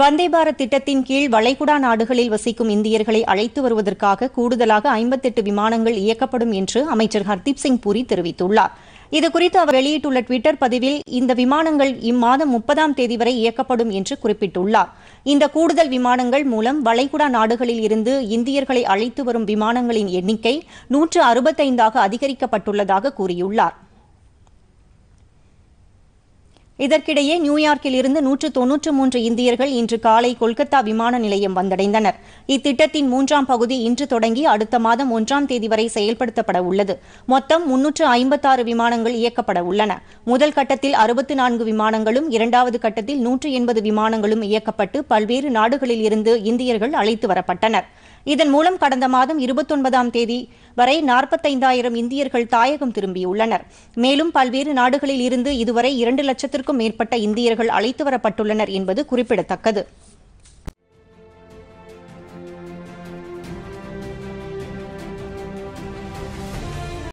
வந்தே பாரத் திட்டத்தின் கீழ் வளைகுடா நாடுகளில் வசிக்கும் இந்தியர்களை அழைத்து வருவதற்காக கூடுதலாக ஐம்பத்தெட்டு விமானங்கள் இயக்கப்படும் என்று அமைச்சர் ஹர்தீப் சிங் பூரி தெரிவித்துள்ளார் இதுகுறித்து அவர் வெளியிட்டுள்ள டுவிட்டர் பதிவில் இந்த விமானங்கள் இம்மாதம் முப்பதாம் தேதி வரை இயக்கப்படும் என்று குறிப்பிட்டுள்ளார் இந்த கூடுதல் விமானங்கள் மூலம் வளைகுடா நாடுகளில் இருந்து இந்தியர்களை அழைத்து வரும் விமானங்களின் எண்ணிக்கை நூற்று அறுபத்தைந்தாக அதிகரிக்கப்பட்டுள்ளதாக கூறியுள்ளாா் இதற்கிடையே நியூயார்க்கில் இருந்து நூற்று தொன்னூற்று மூன்று இந்தியர்கள் இன்று காலை கொல்கத்தா விமான நிலையம் வந்தடைந்தனர் இத்திட்டத்தின் மூன்றாம் பகுதி இன்று தொடங்கி அடுத்த மாதம் ஒன்றாம் தேதி வரை செயல்படுத்தப்பட உள்ளது மொத்தம் முன்னூற்று ஐம்பத்தாறு விமானங்கள் இயக்கப்பட உள்ளன முதல் கட்டத்தில் அறுபத்தி நான்கு விமானங்களும் இரண்டாவது கட்டத்தில் நூற்று எண்பது விமானங்களும் இயக்கப்பட்டு பல்வேறு நாடுகளில் இருந்து இந்தியர்கள் அழைத்து வரப்பட்டனர் இதன் மூலம் கடந்த மாதம் இருபத்தொன்பதாம் தேதி வரை நாற்பத்தைந்தாயிரம் இந்தியர்கள் தாயகம் திரும்பியுள்ளனர் மேலும் பல்வேறு நாடுகளில் இருந்து இதுவரை இரண்டு லட்சத்திற்கும் மேற்பட்ட இந்தியர்கள் அழைத்து வரப்பட்டுள்ளனர் என்பது குறிப்பிடத்தக்கது